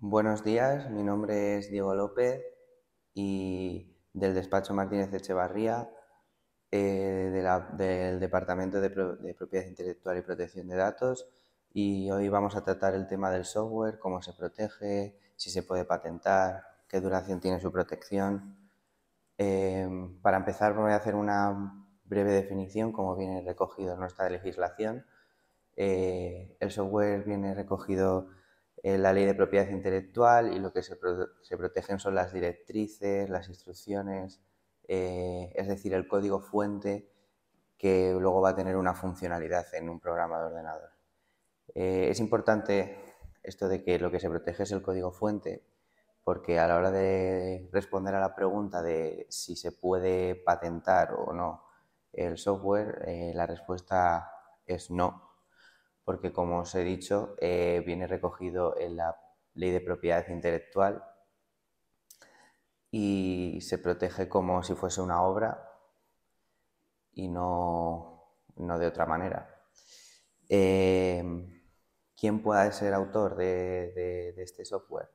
Buenos días, mi nombre es Diego López y del despacho Martínez Echevarría, eh, de del Departamento de, Propiedad Intelectual y Protección de Datos. Y hoy vamos a tratar el tema del software, cómo se protege, si se puede patentar, qué duración tiene su protección. Eh, para empezar voy a hacer una breve definición, como viene recogido en nuestra legislación. Eh, el software viene recogido eh, la ley de propiedad intelectual y lo que se, protegen son las directrices, las instrucciones, eh, es decir, el código fuente que luego va a tener una funcionalidad en un programa de ordenador. Eh, es importante esto de que lo que se protege es el código fuente, porque a la hora de responder a la pregunta de si se puede patentar o no el software, la respuesta es no porque como os he dicho, eh, viene recogido en la ley de propiedad intelectual y se protege como si fuese una obra y no, de otra manera. Eh, ¿Quién puede ser autor de, este software?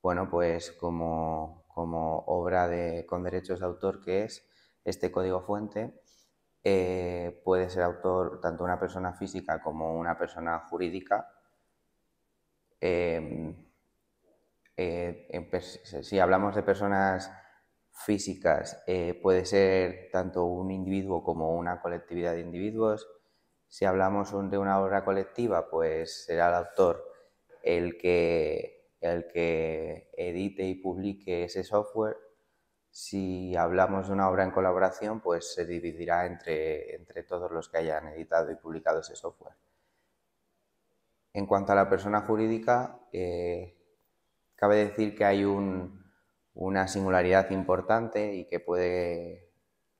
Bueno, pues como, obra con derechos de autor que es este código fuente, eh, puede ser autor tanto una persona física como una persona jurídica. Em, eh, si hablamos de personas físicas, eh, puede ser tanto un individuo como una colectividad de individuos. Si hablamos de una obra colectiva, pues será el autor el que, el que edite y publique ese software si hablamos de una obra en colaboración, pues se dividirá entre, todos los que hayan editado y publicado ese software. En cuanto a la persona jurídica, eh, cabe decir que hay una singularidad importante y que puede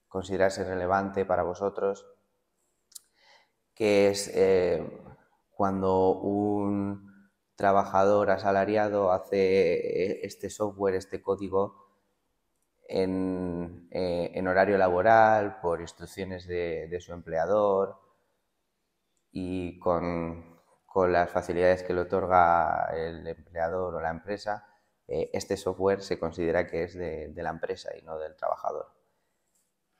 considerarse relevante para vosotros, que es eh, cuando un trabajador asalariado hace eh, este software, este código, eh, en, horario laboral, por instrucciones de, su empleador y con, las facilidades que le otorga el empleador o la empresa, eh, este software se considera que es de, la empresa y no del trabajador.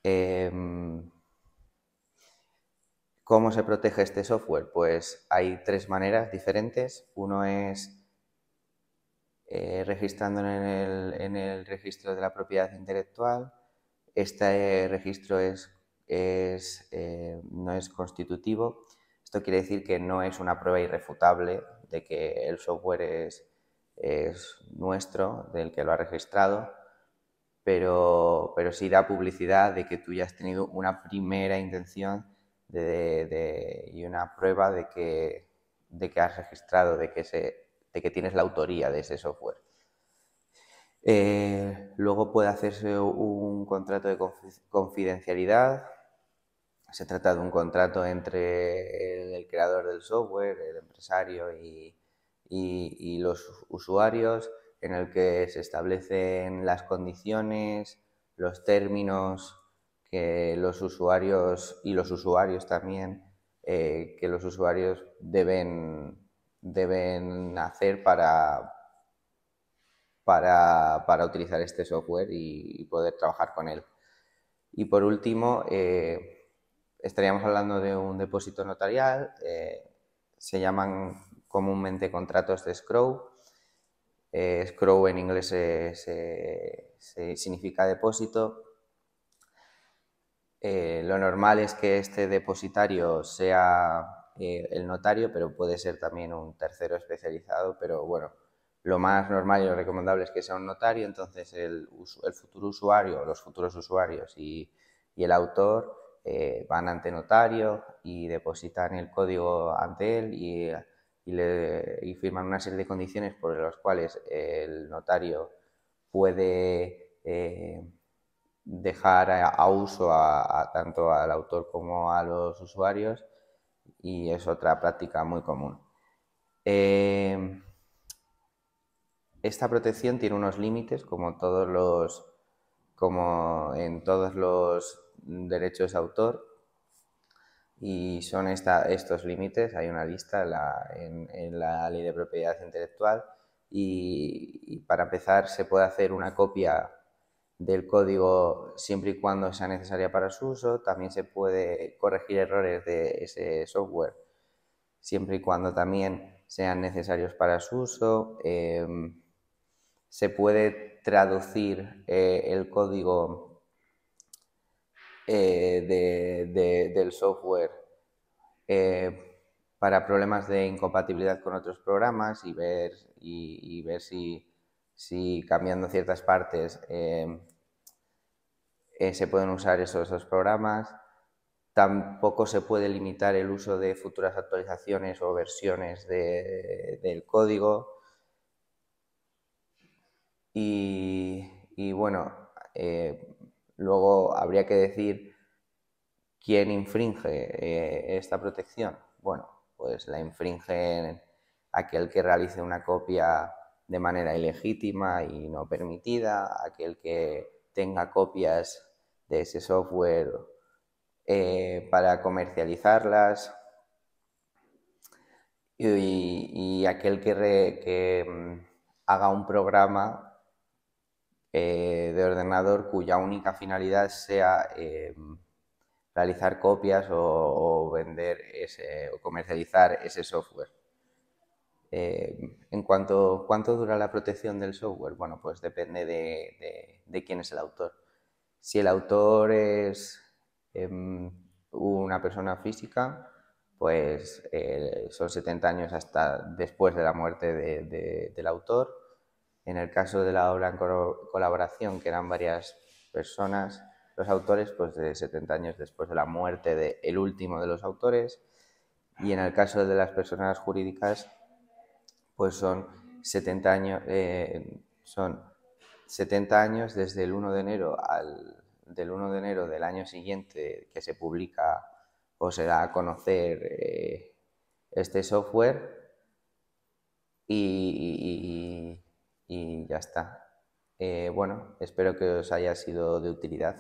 Em, ¿Cómo se protege este software? Pues hay tres maneras diferentes. Uno es eh, registrando en el, registro de la propiedad intelectual. Este registro es, eh, no es constitutivo. Esto quiere decir que no es una prueba irrefutable de que el software es, nuestro, del que lo ha registrado, pero, sí da publicidad de que tú ya has tenido una primera intención y una prueba de que, de que has registrado, de que se que tienes la autoría de ese software. Eh, luego puede hacerse un contrato de confidencialidad. Se trata de un contrato entre el, creador del software, el empresario y, los usuarios, en el que se establecen las condiciones, los términos que los usuarios y los usuarios también, eh, que los usuarios deben deben hacer para, para, utilizar este software y, poder trabajar con él. Y por último, eh, estaríamos hablando de un depósito notarial, eh, se llaman comúnmente contratos de scroll. Eh, scroll en inglés significa depósito. lo normal es que este depositario sea eh, el notario, pero puede ser también un tercero especializado, pero bueno, lo más normal y recomendable es que sea un notario, entonces el, futuro usuario, los futuros usuarios y, el autor eh, van ante notario y depositan el código ante él y, firman una serie de condiciones por las cuales el notario puede eh, dejar a, uso tanto al autor como a los usuarios y es otra práctica muy común. Eh, esta protección tiene unos límites, como todos los, como en todos los derechos de autor, y son estos límites, hay una lista en la, ley de propiedad intelectual, y, para empezar se puede hacer una copia del código siempre y cuando sea necesaria para su uso. También se puede corregir errores de ese software siempre y cuando también sean necesarios para su uso. Em, se puede traducir eh, el código eh, del software eh, para problemas de incompatibilidad con otros programas y ver, y ver si si cambiando ciertas partes eh, eh, se pueden usar esos, dos programas. Tampoco se puede limitar el uso de futuras actualizaciones o versiones del código. Y, bueno, eh, luego habría que decir quién infringe esta protección. Bueno, pues la infringe aquel que realice una copia de manera ilegítima y no permitida, aquel que tenga copias de ese software eh, para comercializarlas y, aquel que, mm, haga un programa eh, de ordenador cuya única finalidad sea eh, realizar copias o, o vender ese, o comercializar ese software. Eh, en cuanto cuánto dura la protección del software, bueno, pues depende de, quién es el autor. Si el autor es em, una persona física, pues eh, son 70 años hasta después de la muerte del autor. En el caso de la obra en colaboración, que eran varias personas, los autores, pues de 70 años después de la muerte del último de los autores. Y en el caso de las personas jurídicas, pues son 70 años, eh, son años desde el 1 de enero del de enero del año siguiente que se publica o se da a conocer eh, este software y, ya está. Eh, bueno, espero que os haya sido de utilidad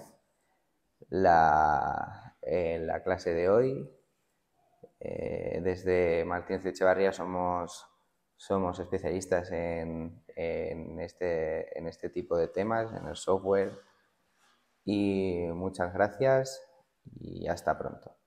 la, la clase de hoy. desde Martín Echevarría somos somos especialistas en, este, este tipo de temas, en el software. Y muchas gracias y hasta pronto.